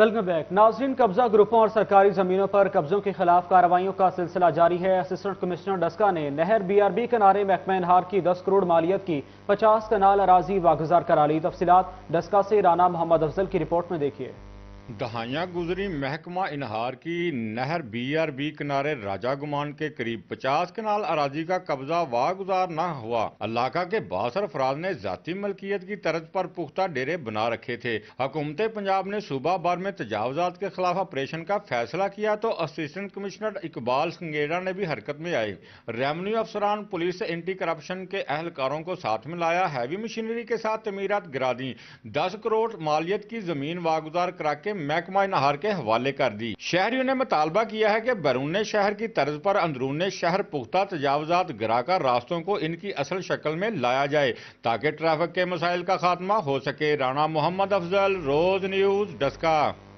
welcome back नाजरीन कब्जा ग्रुपों और सरकारी जमीनों पर कब्जों के खिलाफ कार्रवाइयों का सिलसिला जारी है असिस्टेंट कमिश्नर डस्का ने नहर बी आर बी किनारे महकमा हार की दस करोड़ मालियत की पचास कनाल अराजी वागुजार करा ली तफसीत डस्का से राना मोहम्मद अफजल की रिपोर्ट में देखिए दहाइया गुजरी महकमा इनहार की नहर बीआरबी किनारे राजा गुमान के करीब 50 कनाल अराजी का कब्जा वागुजार न हुआ इलाका के बासर अफराज ने जाती मलकियत की तर्ज पर पुख्ता डेरे बना रखे थे हुकूमत पंजाब ने सूबा भर में तजावजात के खिलाफ ऑपरेशन का फैसला किया तो असिस्टेंट कमिश्नर इकबाल संगेड़ा ने भी हरकत में आई रेवन्यू अफसरान पुलिस एंटी करप्शन के अहलकारों को साथ में लाया हैवी मशीनरी के साथ तमीरत गिरा दी दस करोड़ मालियत की जमीन वागुजार करा के महकमा नहार के हवाले कर दी शहरियों ने मुतालबा किया है की बैरून शहर की तर्ज पर अंदरून शहर पुख्ता तजावजात गिरा कर रास्तों को इनकी असल शक्ल में लाया जाए ताकि ट्रैफिक के मसाइल का खात्मा हो सके राणा मोहम्मद अफजल रोज न्यूज डस्का